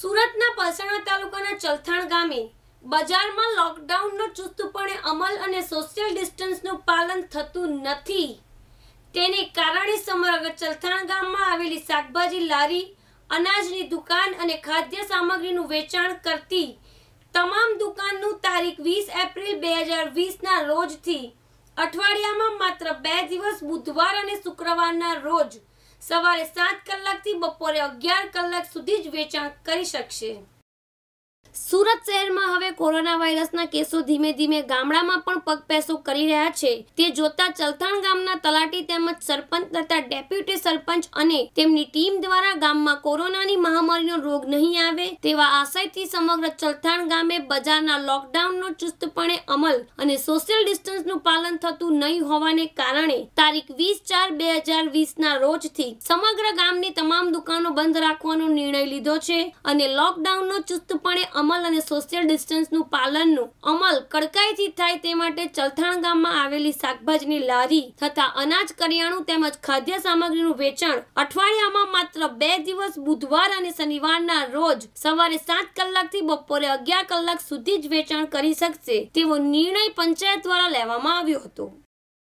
સુરતના પલસાણા તાલુકાના ચલથાણ ગામે બજારમાં લોકડાઉનનો ચુસ્તપણે અમલ અને સોશિયલ ડિસ્ટન્સનું પાલન થતું નથી તેને કારણે સમગ્ર ચલથાણ ગામમાં આવેલી શાકભાજી લારી અનાજની દુકાન અને ખાદ્ય સામગ્રીનું વેચાણ કરતી તમામ દુકાનનું તારીખ વીસ એપ્રિલ બે હજાર વીસના રોજથી અઠવાડિયામાં માત્ર બે દિવસ બુધવાર અને શુક્રવારના રોજ સવારે સાત કલાકથી બપોરે અગિયાર કલાક સુધી જ વેચાણ કરી શકશે સુરત શહેરમાં હવે કોરોના વાયરસના કેસો ધીમે ધીમે ગામડામાં પણ પગપેસો કરી રહ્યા છે તે જોતા ચલથાણ ગામના તલાટી તેમજ સરપંચ તથા ડેપ્યુટી સરપંચ અને તેમની ટીમ દ્વારા ગામમાં કોરોનાની મહામારીનો રોગ નહીં આવે તેવા આશયથી સમગ્ર ચલથાણ ગામે બજારના લોકડાઉનનો ચુસ્તપણે અમલ અને સોશિયલ ડિસ્ટન્સનું પાલન થતું નહીં હોવાને કારણે તારીખ વીસ ચાર બે હજાર વીસના રોજથી સમગ્ર ગામની તમામ દુકાનો બંધ રાખવાનો નિર્ણય લીધો છે અને લોકડાઉનનો ચુસ્તપણે અમલ અને સોશિયલ ડિસ્ટન્સનું પાલનનું અમલ કડકાઈથી થાય તે માટે ચલથાણ ગામમાં આવેલી શાકભાજીની લારી તથા અનાજ કરિયાણું તેમજ ખાદ્ય સામગ્રીનું વેચાણ અઠવાડિયામાં માત્ર બે દિવસ બુધવાર અને શનિવારના રોજ સવારે સાત કલાકથી બપોરે અગિયાર કલાક સુધી જ વેચાણ કરી શકશે તેવો નિર્ણય પંચાયત દ્વારા લેવામાં આવ્યો હતો